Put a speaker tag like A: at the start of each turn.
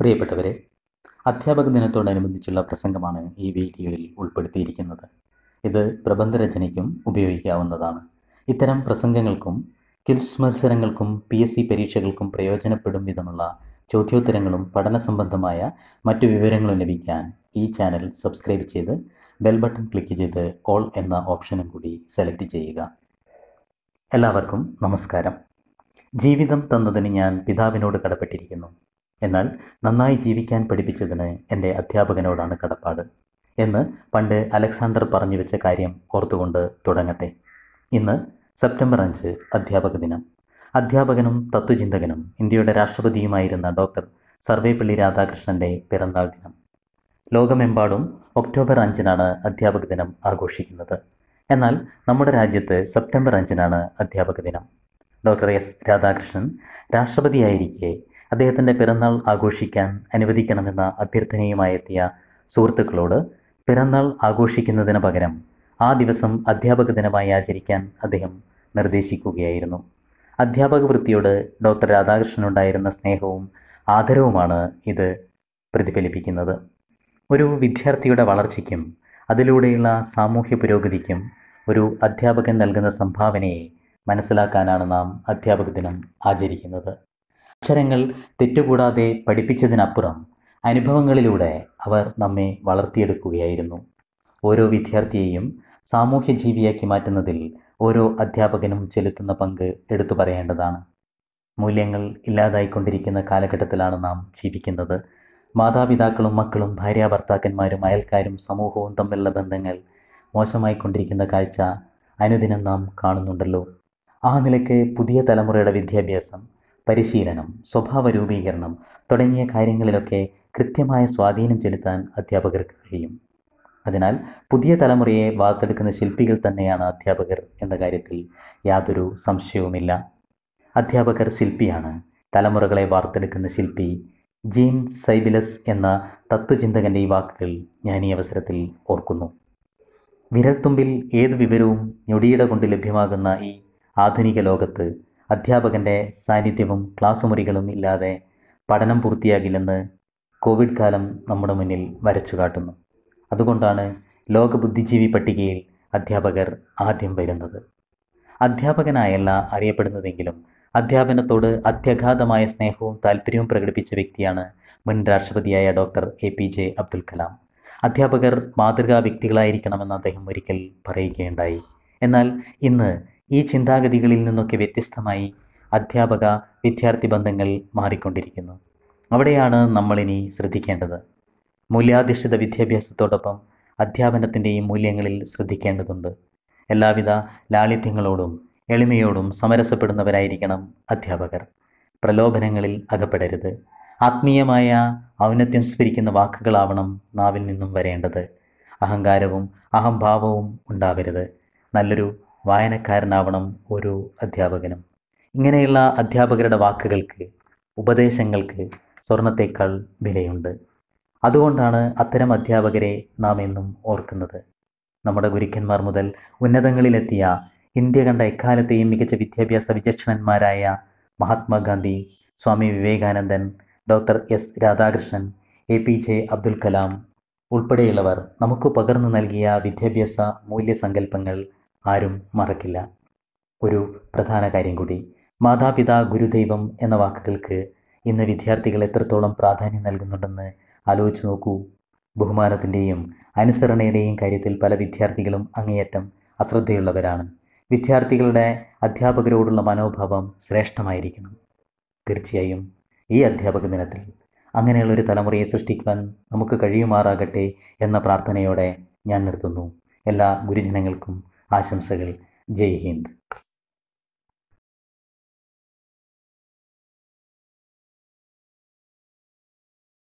A: പ്രിയപ്പെട്ടവരെ അധ്യാപക ദിനത്തോടനുബന്ധിച്ചുള്ള പ്രസംഗമാണ് ഈ വീഡിയോയിൽ ഉൾപ്പെടുത്തിയിരിക്കുന്നത് ഇത് പ്രബന്ധരചനയ്ക്കും ഉപയോഗിക്കാവുന്നതാണ് ഇത്തരം പ്രസംഗങ്ങൾക്കും കിൽസ് മത്സരങ്ങൾക്കും പി എസ് സി പരീക്ഷകൾക്കും പ്രയോജനപ്പെടും വിധമുള്ള ചോദ്യോത്തരങ്ങളും പഠന സംബന്ധമായ മറ്റു വിവരങ്ങളും ലഭിക്കാൻ ഈ ചാനൽ സബ്സ്ക്രൈബ് ചെയ്ത് ബെൽ ബട്ടൺ ക്ലിക്ക് ചെയ്ത് ഓൾ എന്ന ഓപ്ഷനും കൂടി സെലക്ട് ചെയ്യുക എല്ലാവർക്കും നമസ്കാരം ജീവിതം തന്നതിന് ഞാൻ പിതാവിനോട് കടപ്പെട്ടിരിക്കുന്നു എന്നാൽ നന്നായി ജീവിക്കാൻ പഠിപ്പിച്ചതിന് എൻ്റെ അധ്യാപകനോടാണ് കടപ്പാട് എന്ന് പണ്ട് അലക്സാണ്ടർ പറഞ്ഞു വെച്ച കാര്യം ഓർത്തുകൊണ്ട് തുടങ്ങട്ടെ ഇന്ന് സെപ്റ്റംബർ അഞ്ച് അധ്യാപക ദിനം അധ്യാപകനും തത്വചിന്തകനും ഇന്ത്യയുടെ രാഷ്ട്രപതിയുമായിരുന്ന ഡോക്ടർ സർവേപ്പള്ളി രാധാകൃഷ്ണൻ്റെ പിറന്നാൾ ദിനം ലോകമെമ്പാടും ഒക്ടോബർ അഞ്ചിനാണ് അധ്യാപക ദിനം ആഘോഷിക്കുന്നത് എന്നാൽ നമ്മുടെ രാജ്യത്ത് സെപ്റ്റംബർ അഞ്ചിനാണ് അധ്യാപക ദിനം ഡോക്ടർ എസ് രാധാകൃഷ്ണൻ രാഷ്ട്രപതിയായിരിക്കെ അദ്ദേഹത്തിൻ്റെ പിറന്നാൾ ആഘോഷിക്കാൻ അനുവദിക്കണമെന്ന അഭ്യർത്ഥനയുമായി എത്തിയ സുഹൃത്തുക്കളോട് പിറന്നാൾ ആഘോഷിക്കുന്നതിന് പകരം ആ ദിവസം അധ്യാപക ദിനമായി ആചരിക്കാൻ അദ്ദേഹം നിർദ്ദേശിക്കുകയായിരുന്നു അധ്യാപക വൃത്തിയോട് ഡോക്ടർ രാധാകൃഷ്ണനുണ്ടായിരുന്ന സ്നേഹവും ആദരവുമാണ് ഇത് പ്രതിഫലിപ്പിക്കുന്നത് ഒരു വിദ്യാർത്ഥിയുടെ വളർച്ചയ്ക്കും അതിലൂടെയുള്ള സാമൂഹ്യ പുരോഗതിക്കും ഒരു അധ്യാപകൻ നൽകുന്ന സംഭാവനയെ മനസ്സിലാക്കാനാണ് നാം അധ്യാപക ദിനം ആചരിക്കുന്നത് അക്ഷരങ്ങൾ തെറ്റുകൂടാതെ പഠിപ്പിച്ചതിനപ്പുറം അനുഭവങ്ങളിലൂടെ അവർ നമ്മെ വളർത്തിയെടുക്കുകയായിരുന്നു ഓരോ വിദ്യാർത്ഥിയെയും സാമൂഹ്യ ജീവിയാക്കി മാറ്റുന്നതിൽ ഓരോ അധ്യാപകനും ചെലുത്തുന്ന പങ്ക് എടുത്തു പറയേണ്ടതാണ് മൂല്യങ്ങൾ ഇല്ലാതായിക്കൊണ്ടിരിക്കുന്ന കാലഘട്ടത്തിലാണ് നാം ജീവിക്കുന്നത് മാതാപിതാക്കളും മക്കളും ഭാര്യ ഭർത്താക്കന്മാരും അയൽക്കാരും സമൂഹവും തമ്മിലുള്ള ബന്ധങ്ങൾ മോശമായിക്കൊണ്ടിരിക്കുന്ന കാഴ്ച അനുദിനം നാം കാണുന്നുണ്ടല്ലോ ആ നിലയ്ക്ക് പുതിയ തലമുറയുടെ വിദ്യാഭ്യാസം പരിശീലനം സ്വഭാവ രൂപീകരണം തുടങ്ങിയ കാര്യങ്ങളിലൊക്കെ കൃത്യമായ സ്വാധീനം ചെലുത്താൻ അധ്യാപകർക്ക് കഴിയും അതിനാൽ പുതിയ തലമുറയെ വാർത്തെടുക്കുന്ന ശില്പികൾ തന്നെയാണ് അധ്യാപകർ എന്ന കാര്യത്തിൽ യാതൊരു സംശയവുമില്ല അധ്യാപകർ ശില്പിയാണ് തലമുറകളെ വാർത്തെടുക്കുന്ന ശില്പി ജീൻ സൈബിലസ് എന്ന തത്വചിന്തകൻ്റെ ഈ വാക്കുകൾ ഞാൻ ഈ അവസരത്തിൽ ഓർക്കുന്നു വിരൽത്തുമ്പിൽ ഏത് വിവരവും ഞൊടിയിട കൊണ്ട് ലഭ്യമാകുന്ന ഈ ആധുനിക ലോകത്ത് അധ്യാപകൻ്റെ സാന്നിധ്യവും ക്ലാസ് മുറികളും ഇല്ലാതെ പഠനം പൂർത്തിയാകില്ലെന്ന് കോവിഡ് കാലം നമ്മുടെ മുന്നിൽ വരച്ചു കാട്ടുന്നു അതുകൊണ്ടാണ് ലോക ബുദ്ധിജീവി പട്ടികയിൽ അധ്യാപകർ ആദ്യം വരുന്നത് അധ്യാപകനായല്ല അറിയപ്പെടുന്നതെങ്കിലും അധ്യാപനത്തോട് അത്യഘാതമായ സ്നേഹവും താല്പര്യവും പ്രകടിപ്പിച്ച വ്യക്തിയാണ് മുൻ രാഷ്ട്രപതിയായ doctor A P J Abdul Kalam അധ്യാപകർ മാതൃകാ വ്യക്തികളായിരിക്കണമെന്ന് അദ്ദേഹം ഒരിക്കൽ പറയുകയുണ്ടായി എന്നാൽ ഇന്ന് ഈ ചിന്താഗതികളിൽ നിന്നൊക്കെ വ്യത്യസ്തമായി അധ്യാപക വിദ്യാർത്ഥി ബന്ധങ്ങൾ മാറിക്കൊണ്ടിരിക്കുന്നു അവിടെയാണ് നമ്മളിനി ശ്രദ്ധിക്കേണ്ടത് മൂല്യാധിഷ്ഠിത വിദ്യാഭ്യാസത്തോടൊപ്പം അധ്യാപനത്തിൻ്റെയും മൂല്യങ്ങളിൽ ശ്രദ്ധിക്കേണ്ടതുണ്ട് എല്ലാവിധ ലാളിത്യങ്ങളോടും എളിമയോടും സമരസപ്പെടുന്നവരായിരിക്കണം അധ്യാപകർ പ്രലോഭനങ്ങളിൽ അകപ്പെടരുത് ആത്മീയമായ ഔന്നത്യം സ്ഫരിക്കുന്ന വാക്കുകളാവണം നാവിൽ നിന്നും വരേണ്ടത് അഹങ്കാരവും അഹംഭാവവും ഉണ്ടാവരുത് നല്ലൊരു വായനക്കാരനാവണം ഒരു അധ്യാപകനും ഇങ്ങനെയുള്ള അധ്യാപകരുടെ വാക്കുകൾക്ക് ഉപദേശങ്ങൾക്ക് സ്വർണത്തേക്കാൾ വിലയുണ്ട് അതുകൊണ്ടാണ് അത്തരം അധ്യാപകരെ നാം എന്നും ഓർക്കുന്നത് നമ്മുടെ ഗുരുക്കന്മാർ മുതൽ ഉന്നതങ്ങളിലെത്തിയ ഇന്ത്യ കണ്ട എക്കാലത്തെയും മികച്ച വിദ്യാഭ്യാസ വിചക്ഷണന്മാരായ Mahatma Gandhi Swami Vivekanandan doctor S Radhakrishnan A P J Abdul Kalam ഉൾപ്പെടെയുള്ളവർ നമുക്ക് പകർന്നു നൽകിയ വിദ്യാഭ്യാസ മൂല്യസങ്കല്പങ്ങൾ ആരും മറക്കില്ല ഒരു പ്രധാന കാര്യം കൂടി മാതാപിതാ ഗുരുദൈവം എന്ന വാക്കുകൾക്ക് ഇന്ന് വിദ്യാർത്ഥികൾ എത്രത്തോളം പ്രാധാന്യം നൽകുന്നുണ്ടെന്ന് ആലോചിച്ച് നോക്കൂ ബഹുമാനത്തിൻ്റെയും അനുസരണയുടെയും കാര്യത്തിൽ പല വിദ്യാർത്ഥികളും അങ്ങേയറ്റം അശ്രദ്ധയുള്ളവരാണ് വിദ്യാർത്ഥികളുടെ അധ്യാപകരോടുള്ള മനോഭാവം ശ്രേഷ്ഠമായിരിക്കണം തീർച്ചയായും ഈ അധ്യാപക ദിനത്തിൽ അങ്ങനെയുള്ളൊരു തലമുറയെ സൃഷ്ടിക്കുവാൻ നമുക്ക് കഴിയുമാറാകട്ടെ എന്ന പ്രാർത്ഥനയോടെ ഞാൻ നിർത്തുന്നു എല്ലാ ഗുരുജനങ്ങൾക്കും ആശംസകൾ ജയ് ഹിന്ദ്